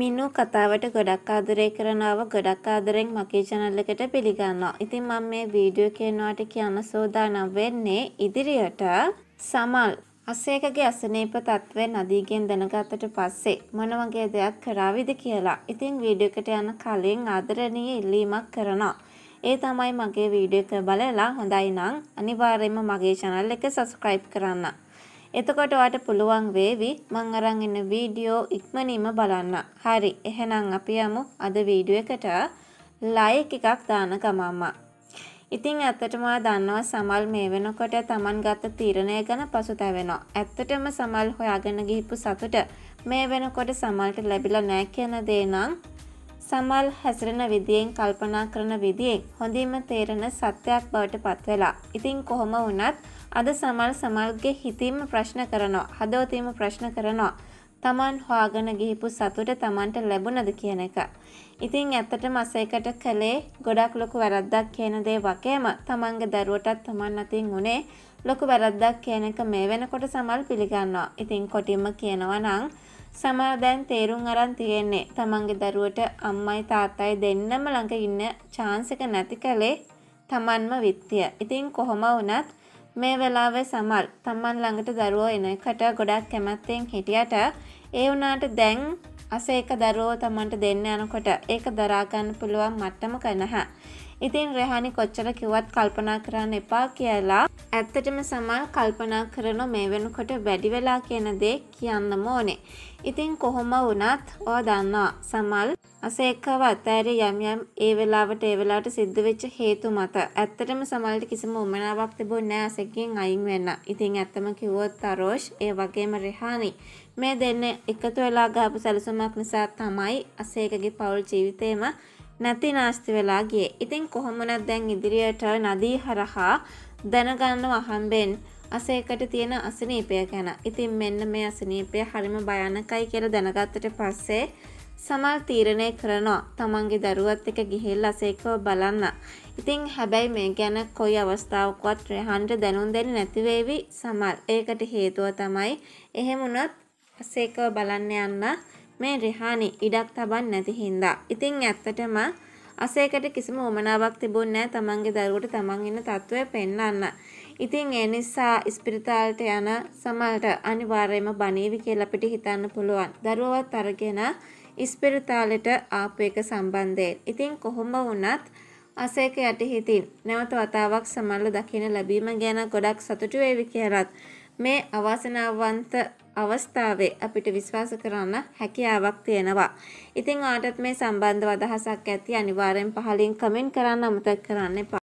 මිනු කතාවට ගොඩක් ආදරය කරනව ගොඩක් ආදරෙන් මගේ channel එකට පිළිගන්නවා. ඉතින් මම මේ වීඩියෝ කියනවාට කියන්න සෝදානම් වෙන්නේ ඉදිරියට සමල් අසේකගේ අසනීප තත්ත්වයෙන් අදීගෙන් දැනගත්තට පස්සේ මොන වගේ දෙයක් කරාවිද කියලා. ඉතින් වීඩියෝ එකට යන කලින් ආදරණීය ඉල්ලීමක් කරනවා. ඒ තමයි මගේ වීඩියෝ එක බලලා හොඳයි නම් අනිවාර්යයෙන්ම මගේ channel එක subscribe කරන්න. එතකොට ඔයාට පුළුවන් වේවි මං අරන් ඉන්න වීඩියෝ ඉක්මනින්ම බලන්න. හරි. එහෙනම් අපි යමු අද වීඩියෝ එකට ලයික් එකක් දාන ගමම්මා. ඉතින් ඇත්තටම ඔයා දන්නවා සමල් මේ වෙනකොට Taman ගත්ත තීරණය ගැන පසුතැවෙනවා. ඇත්තටම සමල් හොයාගෙන ගිහිපු සතුට මේ වෙනකොට සමල්ට ලැබිලා නැහැ කියන දේ නම් සමල් හැසිරෙන විදියෙන් කල්පනා කරන විදියෙන් හොඳින්ම තේරෙන සත්‍යයක් බවට පත් වෙලා. ඉතින් කොහොම වුණත් අද සමල් සමල්ගේ හිතීම ප්‍රශ්න කරනවා. හදවතීම ප්‍රශ්න කරනවා. තමන් හොයාගෙන ගිහිපු සතුට තමන්ට ලැබුණද කියන එක. ඉතින් ඇත්තටම අසේකට කළේ ගොඩක් ලොකු වැරද්දක් කියන දේ වගේම තමන්ගේ දරුවටත් තමන් අතින් උනේ ලොකු වැරද්දක් කියන එක මේ වෙනකොට සමල් පිළිගන්නවා. ඉතින් කොටින්ම කියනවා නම් සමා දැන් තේරුම් අරන් තියෙන්නේ තමන්ගේ දරුවට අම්මයි තාත්තයි දෙන්නම ළඟ ඉන්න chance එක නැති කලේ තමන්ම විත්තිය. ඉතින් කොහොම වුණත් මේ වෙලාවේ සමල් තමන් ළඟට දරුවෝ එන එකට ගොඩක් කැමැත්තෙන් හිටියට ඒ වුණාට දැන් අසේක දරුවෝ තමන්ට දෙන්න යනකොට ඒක දරා ගන්න පුළුවන් මට්ටමක නැහැ. ඉතින් රැහනි කොච්චර කිව්වත් කල්පනා කරන්න එපා කියලා ඇත්තටම සමල් කල්පනා කරන මේ වෙනකොට වැඩි වෙලා කියන දේ කියන්නම ඕනේ. ඉතින් කොහොම වුණත් ඕ දන්නවා සමල් අසේකව අතෑර යම් යම් ඒ වෙලාවට ඒ වෙලාවට සිද්ධ වෙච්ච හේතු මත ඇත්තටම සමල්ට කිසිම උමනාවක් තිබුණේ නැහැ අසෙක්ගෙන් අයින් වෙන්න. ඉතින් ඇත්තම කිව්වොත් තරෝෂ් ඒ වගේම රෙහානි මේ දෙන්නේ එකතු වෙලා ගහපු සැලසුමක් නිසා තමයි අසේකගේ පෞල් ජීවිතේම නැති නාස්ති වෙලා ගිය ඉතින් කොහොමනත් දැන් ඉදිරියට නදී හරහා දැනගන්න වහම්බෙන් අසේකට තියෙන අසනීපය ගැන ඉතින් මෙන්න මේ අසනීපය හරිම භයනකයි කියල දැනගත්තට පස්සේ සමල් තීරණය කරනවා තමන්ගේ දරුවත් එක ගිහිල් අසේකව බලන්න. ඉතින් හැබැයි මේ ගැන කොයි අවස්ථාවකවත් රහන්ට දැනුම් දෙන්න නැතිවේවි සමල් ඒකට හේතුව තමයි එහෙමුණත් අසේකව බලන්න යන්න මේ රිහානි ඉඩක් තබන් නැති හින්දා. ඉතින් ඇත්තටම අසේකට කිසිම උමනාවක් තිබුණේ නැහැ තමන්ගේ දරුවට තමන් ඉන්න තත්ත්වය පෙන්වන්න. ඉතින් ඒ නිසා ස්පිරිතාලට යන සමහරට අනිවාර්යයෙන්ම බණීවි කියලා අපිට හිතන්න පුළුවන්. දරුවවත් අරගෙන ස්පිරිතාලෙට ආපු එක සම්බන්ධයෙන්. ඉතින් කොහොම වුණත් අසේක යටිහිතින් නැවත වතාවක් සමල්ල දකින්න ලැබීම ගැන ගොඩක් සතුටු වේවි කියලත් මේ අවසනාවන්ත අවස්ථාවේ අපිට විශ්වාස කරන්න හැකියාවක් තියෙනවා. ඉතින් ඔයාටත් මේ සම්බන්ධව අදහසක් ඇති අනිවාර්යෙන් පහලින් කමෙන්ට් කරන්න අමතක කරන්න එපා.